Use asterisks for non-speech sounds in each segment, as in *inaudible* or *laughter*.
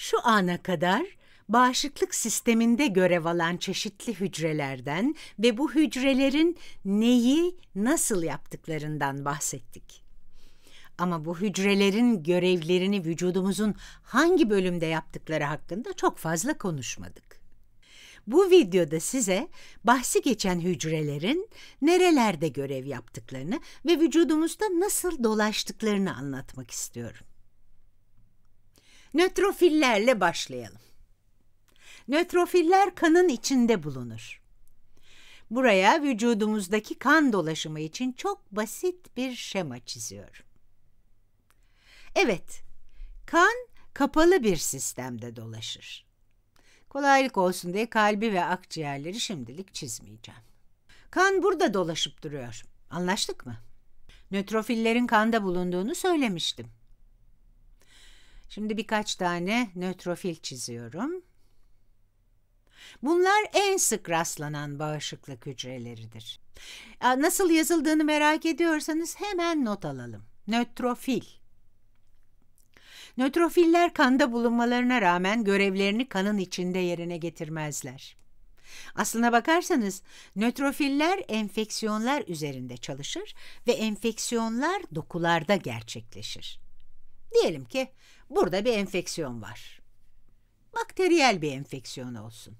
Şu ana kadar bağışıklık sisteminde görev alan çeşitli hücrelerden ve bu hücrelerin neyi nasıl yaptıklarından bahsettik. Ama bu hücrelerin görevlerini vücudumuzun hangi bölümde yaptıkları hakkında çok fazla konuşmadık. Bu videoda size bahsi geçen hücrelerin nerelerde görev yaptıklarını ve vücudumuzda nasıl dolaştıklarını anlatmak istiyorum. Nötrofillerle başlayalım. Nötrofiller kanın içinde bulunur. Buraya vücudumuzdaki kan dolaşımı için çok basit bir şema çiziyorum. Evet, kan kapalı bir sistemde dolaşır. Kolaylık olsun diye kalbi ve akciğerleri şimdilik çizmeyeceğim. Kan burada dolaşıp duruyor. Anlaştık mı? Nötrofillerin kanda bulunduğunu söylemiştim. Şimdi birkaç tane nötrofil çiziyorum. Bunlar en sık rastlanan bağışıklık hücreleridir. Nasıl yazıldığını merak ediyorsanız hemen not alalım. Nötrofil. Nötrofiller kanda bulunmalarına rağmen görevlerini kanın içinde yerine getirmezler. Aslına bakarsanız nötrofiller enfeksiyonlar üzerinde çalışır ve enfeksiyonlar dokularda gerçekleşir. Diyelim ki Burada bir enfeksiyon var. Bakteriyel bir enfeksiyon olsun.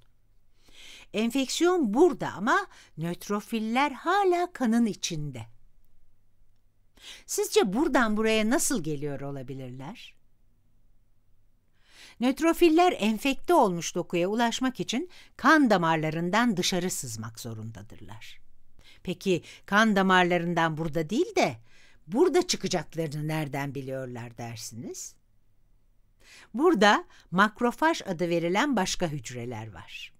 Enfeksiyon burada ama nötrofiller hala kanın içinde. Sizce buradan buraya nasıl geliyor olabilirler? Nötrofiller enfekte olmuş dokuya ulaşmak için kan damarlarından dışarı sızmak zorundadırlar. Peki kan damarlarından burada değil de burada çıkacaklarını nereden biliyorlar dersiniz? Burada makrofaj adı verilen başka hücreler var.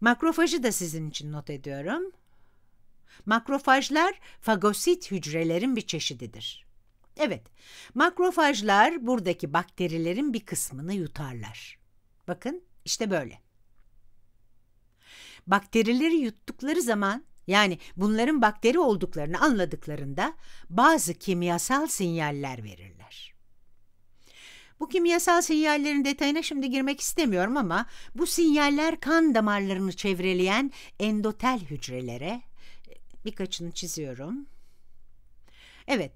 Makrofajı da sizin için not ediyorum. Makrofajlar fagosit hücrelerin bir çeşididir. Evet, makrofajlar buradaki bakterilerin bir kısmını yutarlar. Bakın işte böyle. Bakterileri yuttukları zaman yani bunların bakteri olduklarını anladıklarında bazı kimyasal sinyaller verirler. Bu kimyasal sinyallerin detayına şimdi girmek istemiyorum ama bu sinyaller kan damarlarını çevreleyen endotel hücrelere e, birkaçını çiziyorum. Evet,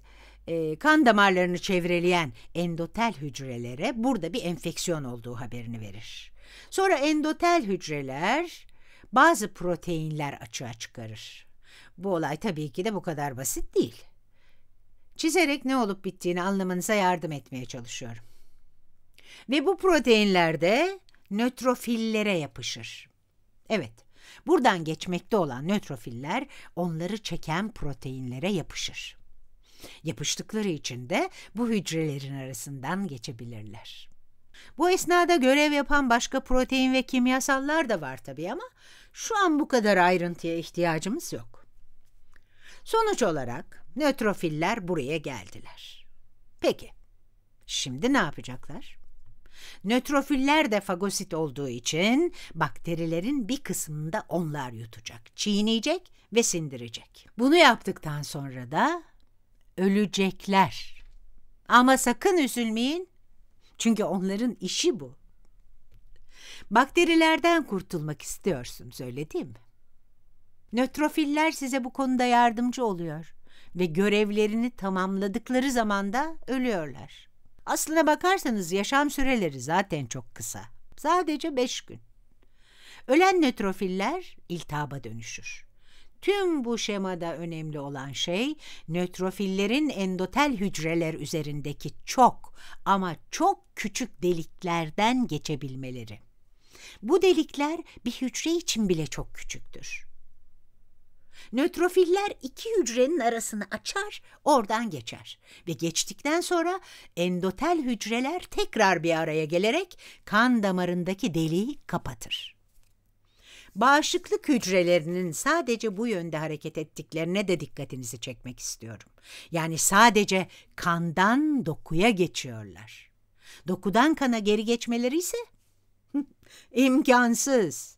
e, kan damarlarını çevreleyen endotel hücrelere burada bir enfeksiyon olduğu haberini verir. Sonra endotel hücreler bazı proteinler açığa çıkarır. Bu olay tabii ki de bu kadar basit değil. Çizerek ne olup bittiğini anlamanıza yardım etmeye çalışıyorum. Ve bu proteinler de nötrofillere yapışır. Evet, buradan geçmekte olan nötrofiller onları çeken proteinlere yapışır. Yapıştıkları için de bu hücrelerin arasından geçebilirler. Bu esnada görev yapan başka protein ve kimyasallar da var tabii ama şu an bu kadar ayrıntıya ihtiyacımız yok. Sonuç olarak nötrofiller buraya geldiler. Peki, şimdi ne yapacaklar? Nötrofiller de fagosit olduğu için bakterilerin bir kısmını da onlar yutacak, çiğneyecek ve sindirecek. Bunu yaptıktan sonra da ölecekler. Ama sakın üzülmeyin çünkü onların işi bu. Bakterilerden kurtulmak istiyorsunuz öyle değil mi? Nötrofiller size bu konuda yardımcı oluyor ve görevlerini tamamladıkları zaman da ölüyorlar. Aslına bakarsanız yaşam süreleri zaten çok kısa. Sadece 5 gün. Ölen nötrofiller iltihaba dönüşür. Tüm bu şemada önemli olan şey nötrofillerin endotel hücreler üzerindeki çok ama çok küçük deliklerden geçebilmeleri. Bu delikler bir hücre için bile çok küçüktür. Nötrofiller iki hücrenin arasını açar, oradan geçer ve geçtikten sonra endotel hücreler tekrar bir araya gelerek kan damarındaki deliği kapatır. Bağışıklık hücrelerinin sadece bu yönde hareket ettiklerine de dikkatinizi çekmek istiyorum. Yani sadece kandan dokuya geçiyorlar. Dokudan kana geri geçmeleri ise *laughs* imkansız.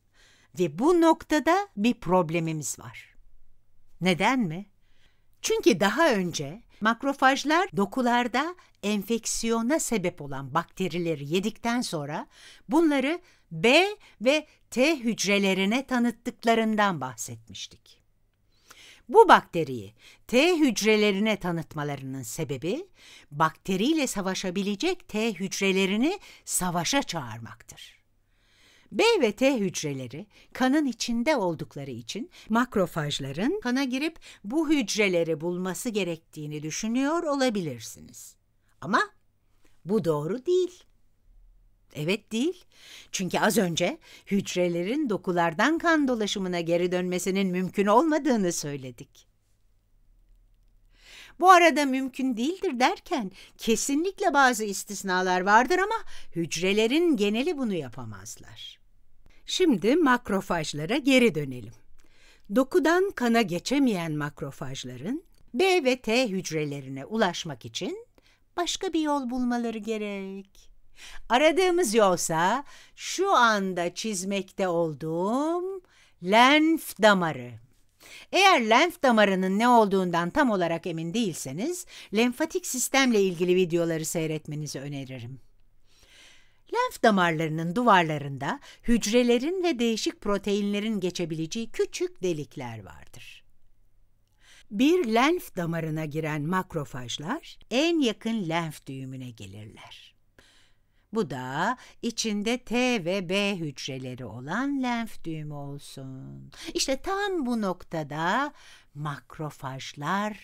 Ve bu noktada bir problemimiz var. Neden mi? Çünkü daha önce makrofajlar dokularda enfeksiyona sebep olan bakterileri yedikten sonra bunları B ve T hücrelerine tanıttıklarından bahsetmiştik. Bu bakteriyi T hücrelerine tanıtmalarının sebebi bakteriyle savaşabilecek T hücrelerini savaşa çağırmaktır. B ve T hücreleri kanın içinde oldukları için makrofajların kana girip bu hücreleri bulması gerektiğini düşünüyor olabilirsiniz. Ama bu doğru değil. Evet değil. Çünkü az önce hücrelerin dokulardan kan dolaşımına geri dönmesinin mümkün olmadığını söyledik bu arada mümkün değildir derken kesinlikle bazı istisnalar vardır ama hücrelerin geneli bunu yapamazlar. Şimdi makrofajlara geri dönelim. Dokudan kana geçemeyen makrofajların B ve T hücrelerine ulaşmak için başka bir yol bulmaları gerek. Aradığımız yolsa şu anda çizmekte olduğum lenf damarı. Eğer lenf damarının ne olduğundan tam olarak emin değilseniz, lenfatik sistemle ilgili videoları seyretmenizi öneririm. Lenf damarlarının duvarlarında hücrelerin ve değişik proteinlerin geçebileceği küçük delikler vardır. Bir lenf damarına giren makrofajlar en yakın lenf düğümüne gelirler. Bu da içinde T ve B hücreleri olan lenf düğümü olsun. İşte tam bu noktada makrofajlar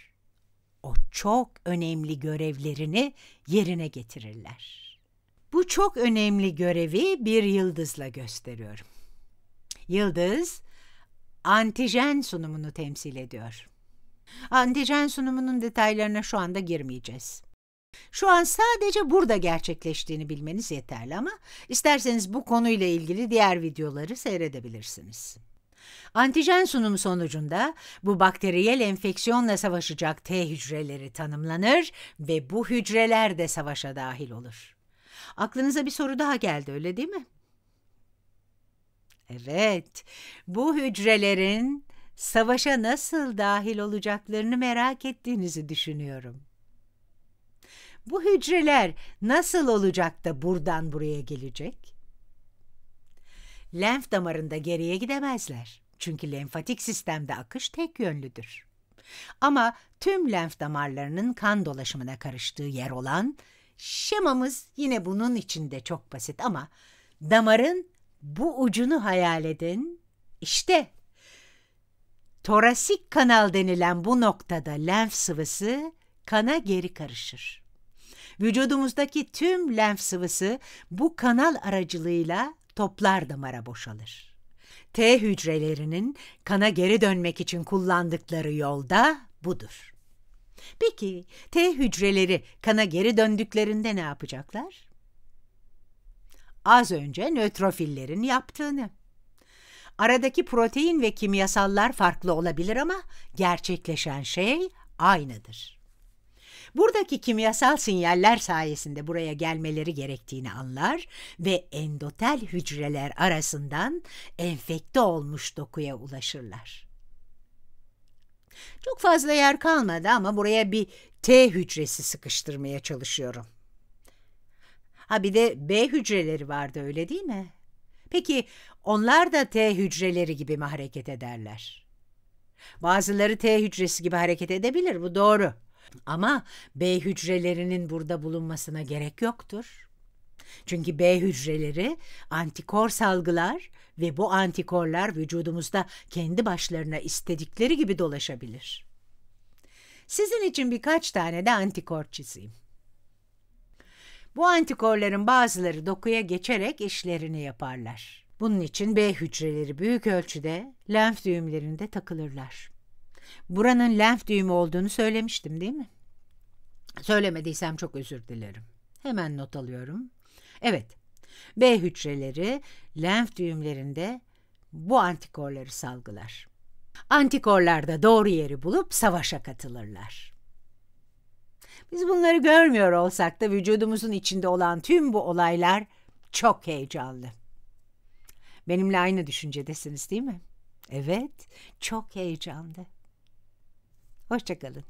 o çok önemli görevlerini yerine getirirler. Bu çok önemli görevi bir yıldızla gösteriyorum. Yıldız antijen sunumunu temsil ediyor. Antijen sunumunun detaylarına şu anda girmeyeceğiz. Şu an sadece burada gerçekleştiğini bilmeniz yeterli ama isterseniz bu konuyla ilgili diğer videoları seyredebilirsiniz. Antijen sunumu sonucunda bu bakteriyel enfeksiyonla savaşacak T hücreleri tanımlanır ve bu hücreler de savaşa dahil olur. Aklınıza bir soru daha geldi öyle değil mi? Evet, bu hücrelerin savaşa nasıl dahil olacaklarını merak ettiğinizi düşünüyorum. Bu hücreler nasıl olacak da buradan buraya gelecek? Lenf damarında geriye gidemezler. Çünkü lenfatik sistemde akış tek yönlüdür. Ama tüm lenf damarlarının kan dolaşımına karıştığı yer olan şemamız yine bunun içinde çok basit ama damarın bu ucunu hayal edin. İşte torasik kanal denilen bu noktada lenf sıvısı kana geri karışır. Vücudumuzdaki tüm lenf sıvısı bu kanal aracılığıyla toplar damara boşalır. T hücrelerinin kana geri dönmek için kullandıkları yolda budur. Peki T hücreleri kana geri döndüklerinde ne yapacaklar? Az önce nötrofillerin yaptığını. Aradaki protein ve kimyasallar farklı olabilir ama gerçekleşen şey aynıdır. Buradaki kimyasal sinyaller sayesinde buraya gelmeleri gerektiğini anlar ve endotel hücreler arasından enfekte olmuş dokuya ulaşırlar. Çok fazla yer kalmadı ama buraya bir T hücresi sıkıştırmaya çalışıyorum. Ha bir de B hücreleri vardı öyle değil mi? Peki onlar da T hücreleri gibi mi hareket ederler? Bazıları T hücresi gibi hareket edebilir bu doğru. Ama B hücrelerinin burada bulunmasına gerek yoktur. Çünkü B hücreleri antikor salgılar ve bu antikorlar vücudumuzda kendi başlarına istedikleri gibi dolaşabilir. Sizin için birkaç tane de antikor çizeyim. Bu antikorların bazıları dokuya geçerek işlerini yaparlar. Bunun için B hücreleri büyük ölçüde lenf düğümlerinde takılırlar. Buranın lenf düğümü olduğunu söylemiştim değil mi? Söylemediysem çok özür dilerim. Hemen not alıyorum. Evet, B hücreleri lenf düğümlerinde bu antikorları salgılar. Antikorlar da doğru yeri bulup savaşa katılırlar. Biz bunları görmüyor olsak da vücudumuzun içinde olan tüm bu olaylar çok heyecanlı. Benimle aynı düşüncedesiniz değil mi? Evet, çok heyecanlı. Hoşçakalın.